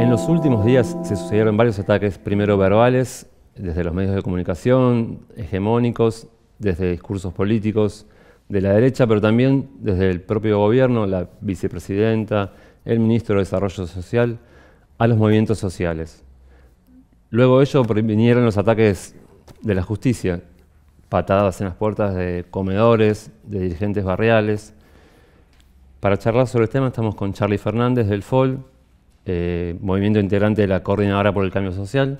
En los últimos días se sucedieron varios ataques, primero verbales, desde los medios de comunicación, hegemónicos, desde discursos políticos de la derecha, pero también desde el propio gobierno, la vicepresidenta, el ministro de Desarrollo Social, a los movimientos sociales. Luego de ello vinieron los ataques de la justicia, patadas en las puertas de comedores, de dirigentes barriales. Para charlar sobre el tema estamos con Charlie Fernández del FOL, eh, movimiento integrante de la Coordinadora por el Cambio Social.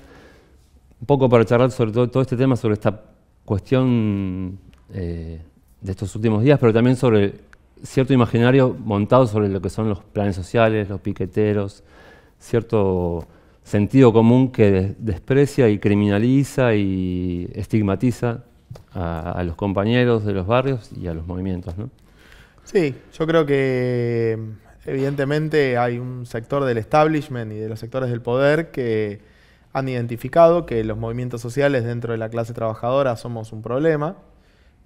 Un poco para charlar sobre todo, este tema, sobre esta cuestión eh, de estos últimos días, pero también sobre cierto imaginario montado sobre lo que son los planes sociales, los piqueteros, cierto sentido común que desprecia y criminaliza y estigmatiza a, a, los compañeros de los barrios y a los movimientos. ¿no? Sí, yo creo que evidentemente hay un sector del establishment y de los sectores del poder que han identificado que los movimientos sociales dentro de la clase trabajadora somos un problema,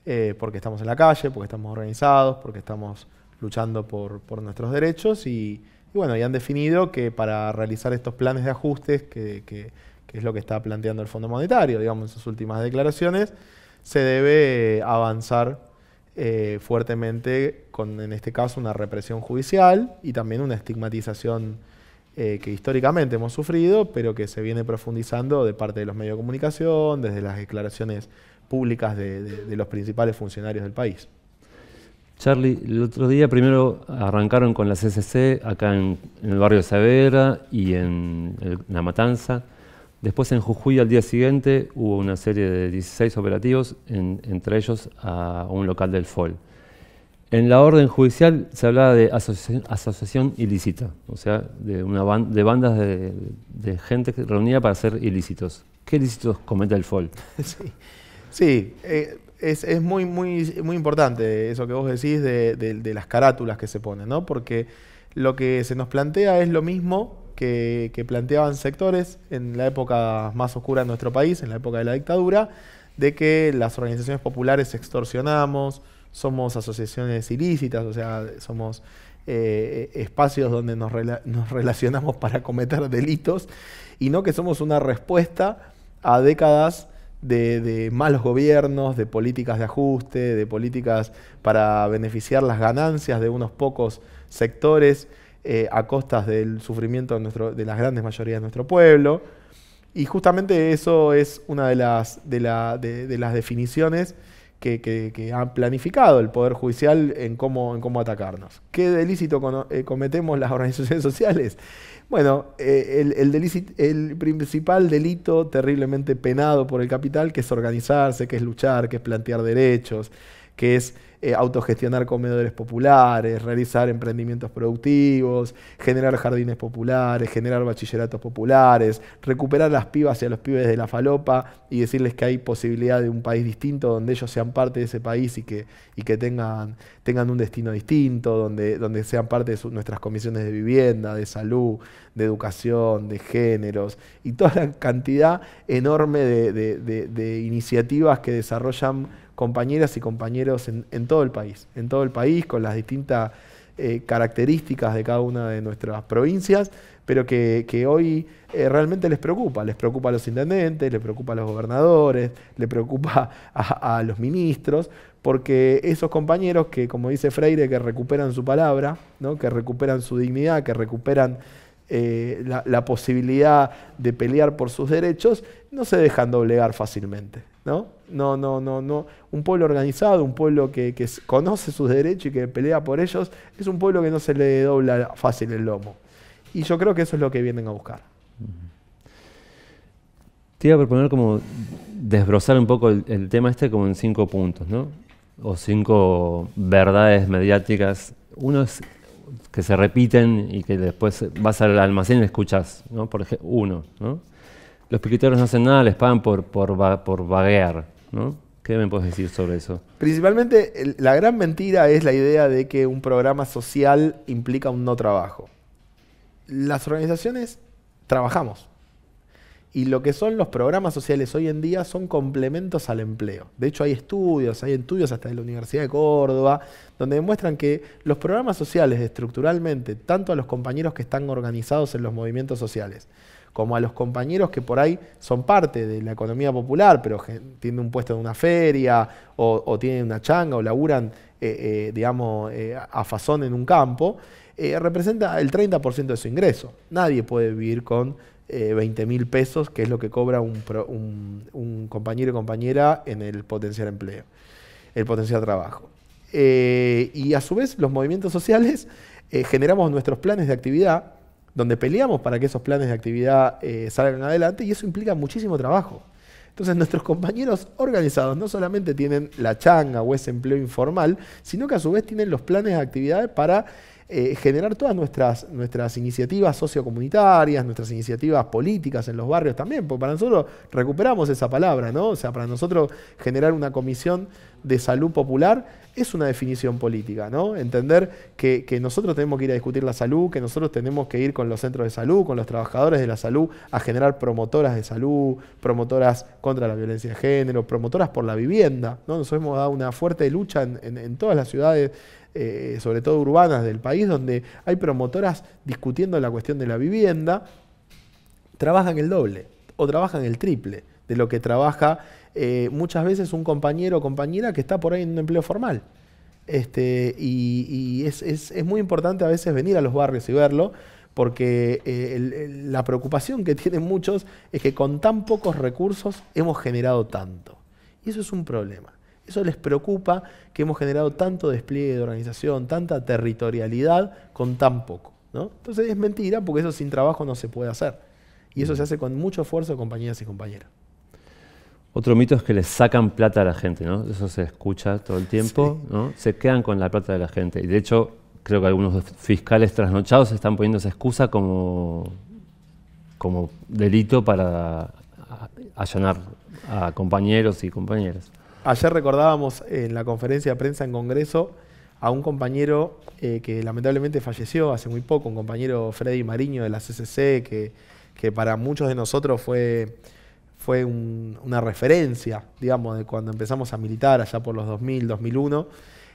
eh, porque estamos en la calle, porque estamos organizados, porque estamos luchando por, nuestros derechos y, bueno, y han definido que para realizar estos planes de ajustes, que, que es lo que está planteando el Fondo Monetario, digamos, en sus últimas declaraciones, se debe avanzar eh, fuertemente con, en este caso, una represión judicial y también una estigmatización eh, que históricamente hemos sufrido, pero que se viene profundizando de parte de los medios de comunicación, desde las declaraciones públicas de, los principales funcionarios del país. Charlie, el otro día primero arrancaron con la CCC acá en, el barrio de Savera y en La Matanza Después en Jujuy al día siguiente hubo una serie de 16 operativos, entre ellos a un local del FOL. En la orden judicial se hablaba de asociación, ilícita, o sea, de, una de bandas de, gente reunida para ser ilícitos. ¿Qué ilícitos comete el FOL? Sí, sí eh, es, muy, muy, muy importante eso que vos decís de, las carátulas que se ponen, ¿no? Porque lo que se nos plantea es lo mismo que, planteaban sectores en la época más oscura de nuestro país, en la época de la dictadura, de que las organizaciones populares extorsionamos, somos asociaciones ilícitas, o sea, somos eh, espacios donde nos, relacionamos para cometer delitos, y no que somos una respuesta a décadas de, malos gobiernos, de políticas de ajuste, de políticas para beneficiar las ganancias de unos pocos sectores. Eh, a costas del sufrimiento de, nuestro, de las grandes mayorías de nuestro pueblo. Y justamente eso es una de las, de, las definiciones que, han planificado el Poder Judicial en cómo, en cómo atacarnos. ¿Qué delícito eh, cometemos las organizaciones sociales? Bueno, eh, el, el, principal delito terriblemente penado por el capital, que es organizarse, que es luchar, que es plantear derechos, que es eh, autogestionar comedores populares, realizar emprendimientos productivos, generar jardines populares, generar bachilleratos populares, recuperar las pibas y a los pibes de la falopa y decirles que hay posibilidad de un país distinto donde ellos sean parte de ese país y que, y que tengan, tengan un destino distinto, donde, donde sean parte de nuestras comisiones de vivienda, de salud, de educación, de géneros y toda la cantidad enorme de iniciativas que desarrollan compañeras y compañeros en, todo el país, en todo el país, con las distintas eh, características de cada una de nuestras provincias, pero que, hoy eh, realmente les preocupa. Les preocupa a los intendentes, les preocupa a los gobernadores, les preocupa a, los ministros, porque esos compañeros que, como dice Freire, que recuperan su palabra, ¿no? que recuperan su dignidad, que recuperan eh, la, posibilidad de pelear por sus derechos, no se dejan doblegar fácilmente. ¿no? No, no, no, no. Un pueblo organizado, un pueblo que, conoce sus derechos y que pelea por ellos, es un pueblo que no se le dobla fácil el lomo. Y yo creo que eso es lo que vienen a buscar. Te iba a proponer como desbrozar un poco el, tema este como en cinco puntos, ¿no? O cinco verdades mediáticas. Uno es que se repiten y que después vas al almacén y escuchas, ¿no? por ejemplo, uno. Los piqueteros no hacen nada, les pagan por, por, vaguear. ¿no? ¿Qué me puedes decir sobre eso? Principalmente, la gran mentira es la idea de que un programa social implica un no trabajo. Las organizaciones trabajamos. Y lo que son los programas sociales hoy en día son complementos al empleo. De hecho, hay estudios, hay estudios hasta de la Universidad de Córdoba, donde demuestran que los programas sociales estructuralmente, tanto a los compañeros que están organizados en los movimientos sociales, como a los compañeros que por ahí son parte de la economía popular, pero tienen un puesto en una feria, o, tienen una changa, o laburan, eh, eh, digamos, eh, a fazón en un campo, representa el 30% de su ingreso. Nadie puede vivir con eh, 20 mil pesos, que es lo que cobra un, compañero y compañera en el potencial empleo, el potencial trabajo. Eh, y a su vez, los movimientos sociales eh, generamos nuestros planes de actividad, donde peleamos para que esos planes de actividad eh, salgan adelante, y eso implica muchísimo trabajo. Entonces nuestros compañeros organizados no solamente tienen la changa o ese empleo informal, sino que a su vez tienen los planes de actividad para eh, generar todas nuestras, nuestras iniciativas sociocomunitarias, nuestras iniciativas políticas en los barrios también, porque para nosotros recuperamos esa palabra, ¿no? O sea, para nosotros generar una comisión de salud popular es una definición política, ¿no? Entender que, nosotros tenemos que ir a discutir la salud, que nosotros tenemos que ir con los centros de salud, con los trabajadores de la salud, a generar promotoras de salud, promotoras contra la violencia de género, promotoras por la vivienda, ¿no? Nosotros hemos dado una fuerte lucha en todas las ciudades eh, sobre todo urbanas del país, donde hay promotoras discutiendo la cuestión de la vivienda, trabajan el doble o trabajan el triple de lo que trabaja eh, muchas veces un compañero o compañera que está por ahí en un empleo formal. Este, y, es, es, es, muy importante a veces venir a los barrios y verlo, porque eh, la preocupación que tienen muchos es que con tan pocos recursos hemos generado tanto. Y eso es un problema. Eso les preocupa que hemos generado tanto despliegue de organización, tanta territorialidad con tan poco. ¿no? Entonces es mentira porque eso sin trabajo no se puede hacer. Y eso se hace con mucho esfuerzo compañeras y compañeros. Otro mito es que les sacan plata a la gente, ¿no? Eso se escucha todo el tiempo, ¿no? Se quedan con la plata de la gente. Y de hecho, creo que algunos fiscales trasnochados están poniendo esa excusa como, como delito para allanar a compañeros y compañeras. Ayer recordábamos en la conferencia de prensa en Congreso a un compañero eh, que lamentablemente falleció hace muy poco, un compañero Freddy Mariño de la CCC, que, para muchos de nosotros fue, fue una referencia, digamos, de cuando empezamos a militar allá por los 2000, 2001.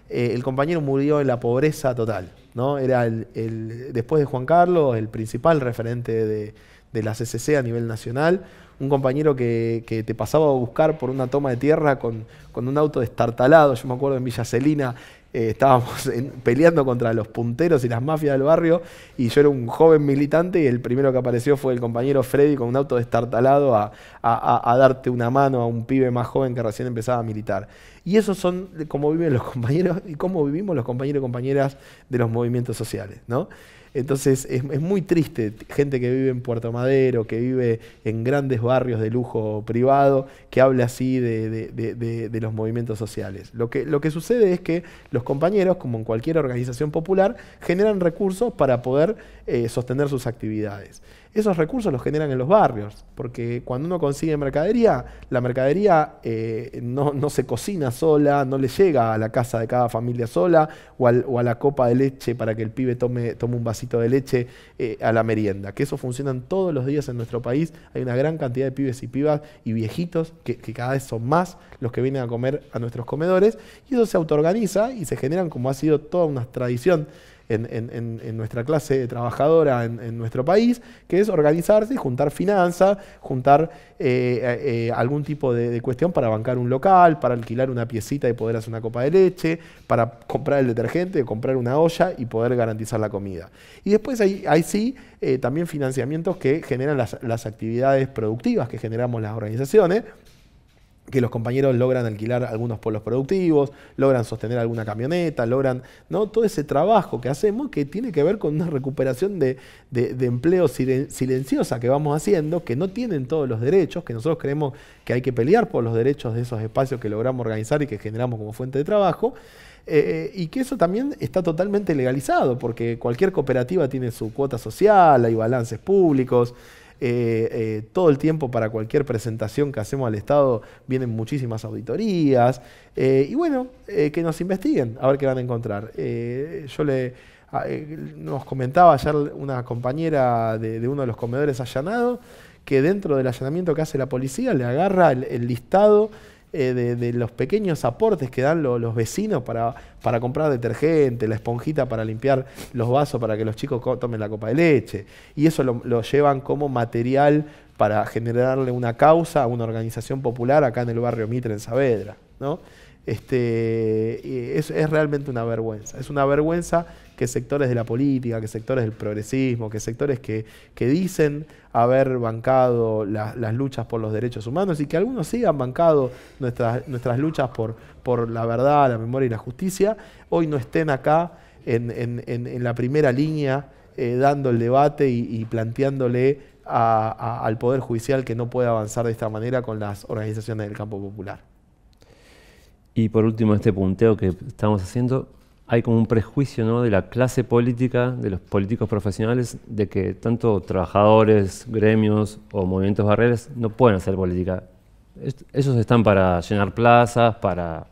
Eh, el compañero murió en la pobreza total, ¿no? Era, después de Juan Carlos, el principal referente de, de la CCC a nivel nacional, un compañero que, te pasaba a buscar por una toma de tierra con, un auto destartalado. Yo me acuerdo en Villa Celina eh, estábamos peleando contra los punteros y las mafias del barrio y yo era un joven militante y el primero que apareció fue el compañero Freddy con un auto destartalado a, a, darte una mano a un pibe más joven que recién empezaba a militar. Y esos son cómo viven los compañeros y cómo vivimos los compañeros y compañeras de los movimientos sociales. ¿no? Entonces es, muy triste, gente que vive en Puerto Madero, que vive en grandes barrios de lujo privado, que habla así de, los movimientos sociales. Lo que, lo que sucede es que los compañeros, como en cualquier organización popular, generan recursos para poder eh, sostener sus actividades. Esos recursos los generan en los barrios, porque cuando uno consigue mercadería, la mercadería eh, no, se cocina sola, no le llega a la casa de cada familia sola o, a la copa de leche para que el pibe tome, un vasito de leche eh, a la merienda, que eso funciona todos los días en nuestro país. Hay una gran cantidad de pibes y pibas y viejitos que, que cada vez son más los que vienen a comer a nuestros comedores y eso se autoorganiza y se generan como ha sido toda una tradición en, nuestra clase trabajadora en, nuestro país, que es organizarse, y juntar finanzas, juntar eh, eh, eh, algún tipo de, cuestión para bancar un local, para alquilar una piecita y poder hacer una copa de leche, para comprar el detergente, comprar una olla y poder garantizar la comida. Y después hay, sí también financiamientos que generan las actividades productivas que generamos las organizaciones que los compañeros logran alquilar algunos polos productivos, logran sostener alguna camioneta, logran ¿no? todo ese trabajo que hacemos que tiene que ver con una recuperación de, empleo silenciosa que vamos haciendo, que no tienen todos los derechos, que nosotros creemos que hay que pelear por los derechos de esos espacios que logramos organizar y que generamos como fuente de trabajo. Eh, eh, y que eso también está totalmente legalizado, porque cualquier cooperativa tiene su cuota social, hay balances públicos, eh, eh, todo el tiempo para cualquier presentación que hacemos al Estado vienen muchísimas auditorías. Eh, y bueno, que nos investiguen, a ver qué van a encontrar. yo le, nos comentaba ayer una compañera de, uno de los comedores allanado que dentro del allanamiento que hace la policía le agarra el listado eh, de, los pequeños aportes que dan los vecinos para, comprar detergente, la esponjita para limpiar los vasos para que los chicos tomen la copa de leche. Y eso lo, llevan como material para generarle una causa a una organización popular acá en el barrio Mitre, en Saavedra. ¿no? Este, es, realmente una vergüenza. Es una vergüenza que sectores de la política, que sectores del progresismo, que sectores que, dicen haber bancado las luchas por los derechos humanos y que algunos sí han bancado nuestras, luchas por, la verdad, la memoria y la justicia, hoy no estén acá en, la primera línea eh, dando el debate y, planteándole al Poder Judicial que no puede avanzar de esta manera con las organizaciones del campo popular. Y por último, este punteo que estamos haciendo, hay como un prejuicio de la clase política, de los políticos profesionales, de que tanto trabajadores, gremios o movimientos barriales no pueden hacer política. Ellos están para llenar plazas, para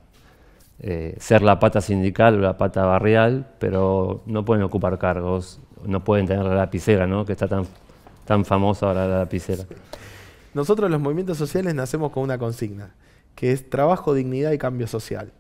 eh, ser la pata sindical o la pata barrial, pero no pueden ocupar cargos, no pueden tener la lapicera, ¿no? que está tan, tan famosa ahora la lapicera. Nosotros los movimientos sociales nacemos con una consigna que es trabajo, dignidad y cambio social.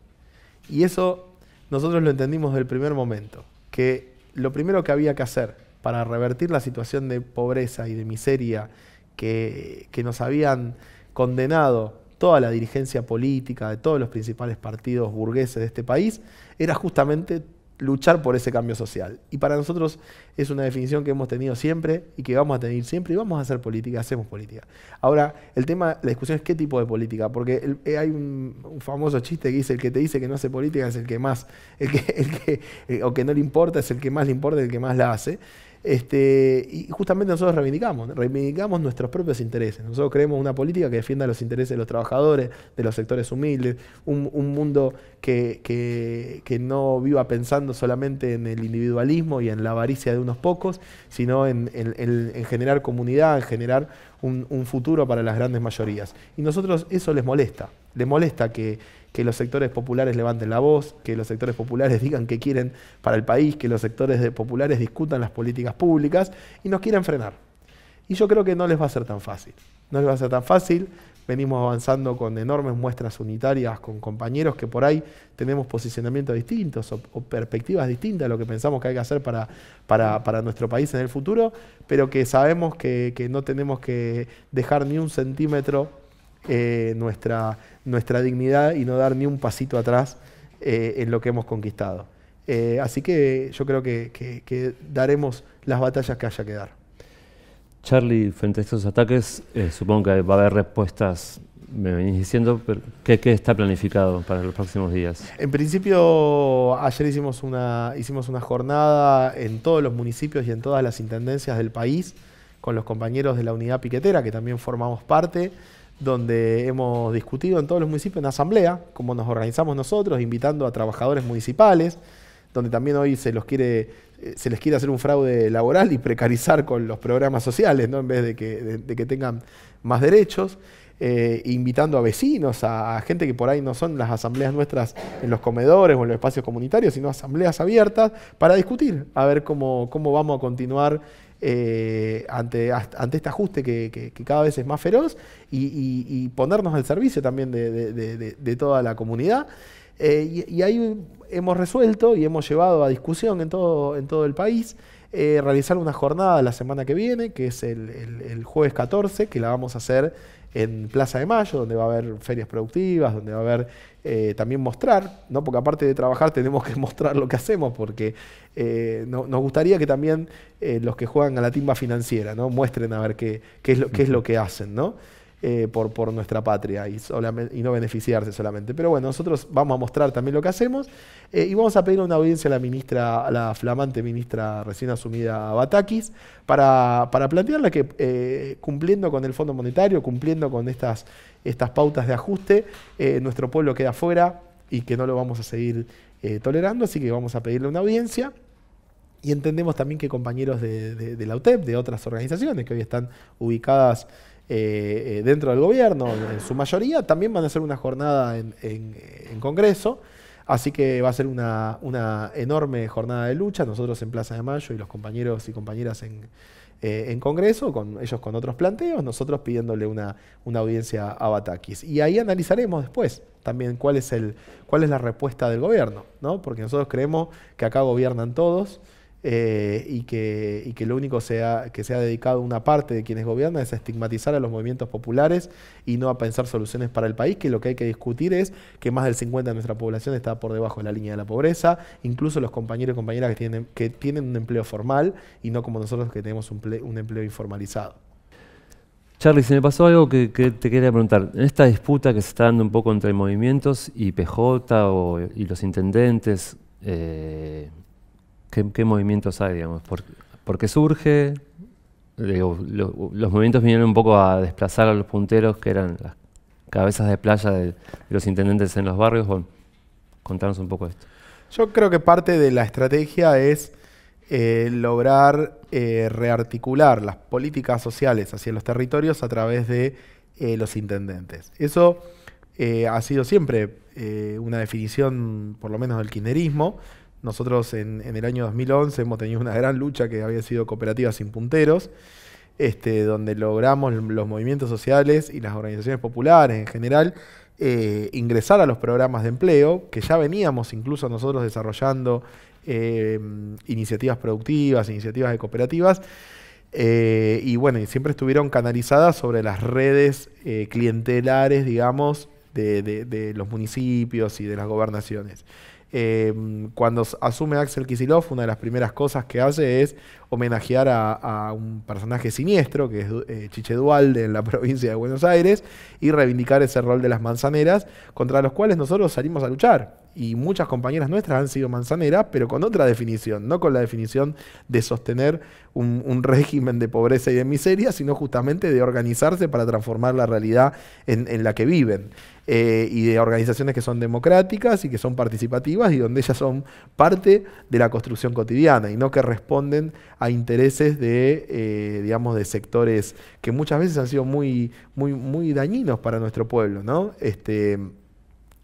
Y eso nosotros lo entendimos del primer momento, que lo primero que había que hacer para revertir la situación de pobreza y de miseria que, que nos habían condenado toda la dirigencia política de todos los principales partidos burgueses de este país, era justamente luchar por ese cambio social. Y para nosotros es una definición que hemos tenido siempre y que vamos a tener siempre y vamos a hacer política, hacemos política. Ahora, el tema, la discusión es qué tipo de política, porque eh, hay un, famoso chiste que dice, el que te dice que no hace política es el que más, el que, el que, eh, o que no le importa es el que más le importa, el que más la hace. Este, y justamente nosotros reivindicamos, reivindicamos nuestros propios intereses. Nosotros creemos una política que defienda los intereses de los trabajadores, de los sectores humildes, un, mundo que, no viva pensando solamente en el individualismo y en la avaricia de unos pocos, sino en, generar comunidad, en generar un, un futuro para las grandes mayorías. Y nosotros eso les molesta, les molesta que que los sectores populares levanten la voz, que los sectores populares digan qué quieren para el país, que los sectores populares discutan las políticas públicas y nos quieren frenar. Y yo creo que no les va a ser tan fácil. No les va a ser tan fácil. Venimos avanzando con enormes muestras unitarias, con compañeros que por ahí tenemos posicionamientos distintos o, perspectivas distintas de lo que pensamos que hay que hacer para, para, nuestro país en el futuro, pero que sabemos que, que no tenemos que dejar ni un centímetro eh, nuestra, nuestra dignidad y no dar ni un pasito atrás eh, en lo que hemos conquistado. Eh, así que yo creo que, daremos las batallas que haya que dar. Charlie, frente a estos ataques, supongo que va a haber respuestas me venís diciendo, pero ¿qué, está planificado para los próximos días? En principio, ayer hicimos una, hicimos una jornada en todos los municipios y en todas las intendencias del país con los compañeros de la unidad piquetera, que también formamos parte, donde hemos discutido en todos los municipios en asamblea, cómo nos organizamos nosotros, invitando a trabajadores municipales, donde también hoy se los quiere eh, se les quiere hacer un fraude laboral y precarizar con los programas sociales, ¿no? en vez de que, tengan más derechos, eh, invitando a vecinos, a, gente que por ahí no son las asambleas nuestras en los comedores o en los espacios comunitarios, sino asambleas abiertas para discutir, a ver cómo, cómo vamos a continuar eh, ante, este ajuste que, cada vez es más feroz y, ponernos al servicio también de, toda la comunidad. Eh, y, ahí hemos resuelto y hemos llevado a discusión en todo, en todo el país eh, realizar una jornada la semana que viene, que es el, el jueves 14, que la vamos a hacer en Plaza de Mayo, donde va a haber ferias productivas, donde va a haber eh, también mostrar, ¿no? porque aparte de trabajar tenemos que mostrar lo que hacemos, porque eh, nos gustaría que también eh, los que juegan a la timba financiera ¿no? muestren a ver qué, es, lo, qué es lo que hacen. ¿no? Eh, por, nuestra patria y, no beneficiarse solamente. Pero bueno, nosotros vamos a mostrar también lo que hacemos eh, y vamos a pedir una audiencia a la ministra, a la flamante ministra recién asumida Batakis, para, para plantearle que eh, cumpliendo con el Fondo Monetario, cumpliendo con estas, estas pautas de ajuste, nuestro pueblo queda fuera y que no lo vamos a seguir tolerando, así que vamos a pedirle una audiencia. Y entendemos también que compañeros de la UTEP, de otras organizaciones que hoy están ubicadas eh, eh, dentro del gobierno, en, su mayoría, también van a hacer una jornada en, Congreso. Así que va a ser una, enorme jornada de lucha, nosotros en Plaza de Mayo y los compañeros y compañeras en, eh, Congreso, ellos con otros planteos, nosotros pidiéndole una, audiencia a Batakis. Y ahí analizaremos después también cuál es, cuál es la respuesta del gobierno, porque nosotros creemos que acá gobiernan todos. Eh, y, que, que, lo único sea, que se ha dedicado una parte de quienes gobiernan es a estigmatizar a los movimientos populares y no a pensar soluciones para el país, que lo que hay que discutir es que más del 50% de nuestra población está por debajo de la línea de la pobreza, incluso los compañeros y compañeras que tienen, que tienen un empleo formal y no como nosotros que tenemos un, empleo informalizado. Charlie, se me pasó algo que, te quería preguntar. En esta disputa que se está dando un poco entre movimientos y PJ o, y los intendentes, eh, ¿Qué, movimientos hay, digamos? ¿Por, qué surge? los movimientos vinieron un poco a desplazar a los punteros, que eran las cabezas de playa de, los intendentes en los barrios. contanos un poco esto. Yo creo que parte de la estrategia es eh, lograr eh, rearticular las políticas sociales hacia los territorios a través de eh, los intendentes. Eso ha sido siempre una definición, por lo menos del kirchnerismo, nosotros en, el año 2011 hemos tenido una gran lucha que había sido cooperativas sin punteros, este, donde logramos los movimientos sociales y las organizaciones populares en general eh, ingresar a los programas de empleo, que ya veníamos incluso nosotros desarrollando eh, iniciativas productivas, iniciativas de cooperativas, eh, y bueno, siempre estuvieron canalizadas sobre las redes clientelares, digamos, de los municipios y de las gobernaciones. Eh, cuando asume Axel Kisilov, una de las primeras cosas que hace es homenajear a, un personaje siniestro, que es eh, Chiche Dualde en la provincia de Buenos Aires, y reivindicar ese rol de las manzaneras, contra los cuales nosotros salimos a luchar y muchas compañeras nuestras han sido manzaneras, pero con otra definición, no con la definición de sostener un, régimen de pobreza y de miseria, sino justamente de organizarse para transformar la realidad en, la que viven. Eh, y de organizaciones que son democráticas y que son participativas y donde ellas son parte de la construcción cotidiana y no que responden a intereses de, eh, digamos, de sectores que muchas veces han sido muy, muy, muy dañinos para nuestro pueblo, ¿no? Este,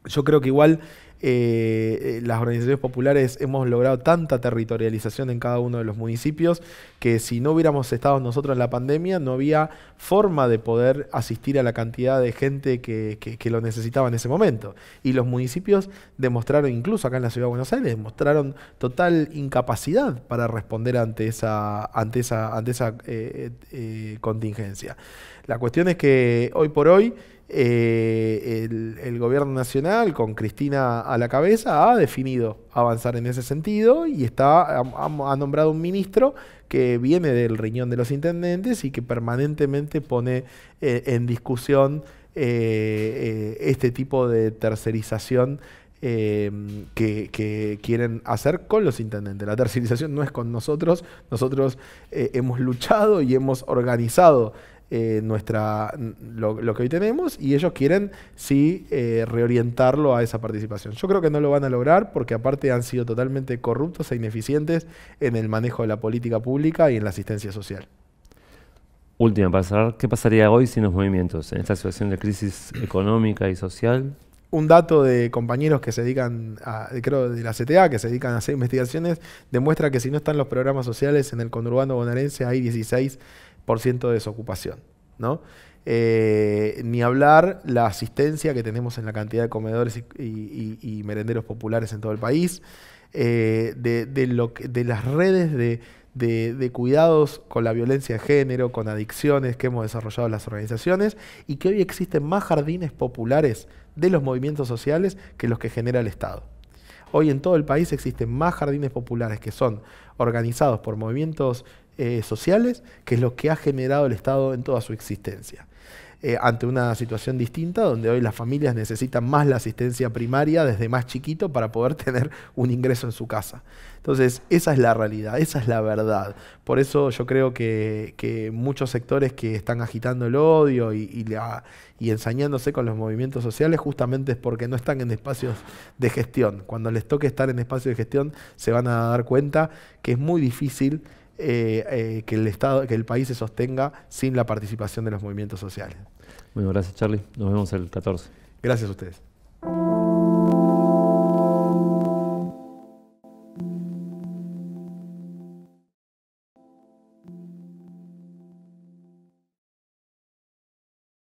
yo creo que igual eh, las organizaciones populares hemos logrado tanta territorialización en cada uno de los municipios que si no hubiéramos estado nosotros en la pandemia no había forma de poder asistir a la cantidad de gente que, lo necesitaba en ese momento. Y los municipios demostraron, incluso acá en la Ciudad de Buenos Aires, demostraron total incapacidad para responder ante esa, ante esa, ante esa eh, eh, contingencia. La cuestión es que hoy por hoy... Eh, el, gobierno nacional, con Cristina a la cabeza, ha definido avanzar en ese sentido y está, ha, nombrado un ministro que viene del riñón de los intendentes y que permanentemente pone eh, en discusión eh, este tipo de tercerización. que, quieren hacer con los intendentes. La tercerización no es con nosotros, nosotros hemos luchado y hemos organizado eh, nuestra, lo, que hoy tenemos y ellos quieren, sí, eh, reorientarlo a esa participación. Yo creo que no lo van a lograr porque aparte han sido totalmente corruptos e ineficientes en el manejo de la política pública y en la asistencia social. Última, para cerrar, ¿qué pasaría hoy sin los movimientos en esta situación de crisis económica y social? un dato de compañeros que se dedican, creo, de la CTA, que se dedican a hacer investigaciones, demuestra que si no están los programas sociales en el conurbano bonaerense hay 16 por ciento de desocupación, ¿no? Eh, ni hablar la asistencia que tenemos en la cantidad de comedores y, merenderos populares en todo el país, eh, de, lo de, las redes de, de, cuidados con la violencia de género, con adicciones que hemos desarrollado las organizaciones y que hoy existen más jardines populares de los movimientos sociales que los que genera el Estado. Hoy en todo el país existen más jardines populares que son organizados por movimientos eh, sociales, que es lo que ha generado el Estado en toda su existencia. Eh, ante una situación distinta, donde hoy las familias necesitan más la asistencia primaria desde más chiquito para poder tener un ingreso en su casa. Entonces, esa es la realidad, esa es la verdad. Por eso yo creo que, muchos sectores que están agitando el odio y, y, ensañándose con los movimientos sociales justamente es porque no están en espacios de gestión. Cuando les toque estar en espacios de gestión, se van a dar cuenta que es muy difícil eh, eh, que, el Estado, que el país se sostenga sin la participación de los movimientos sociales. Bueno, gracias Charlie. Nos vemos el 14. Gracias a ustedes.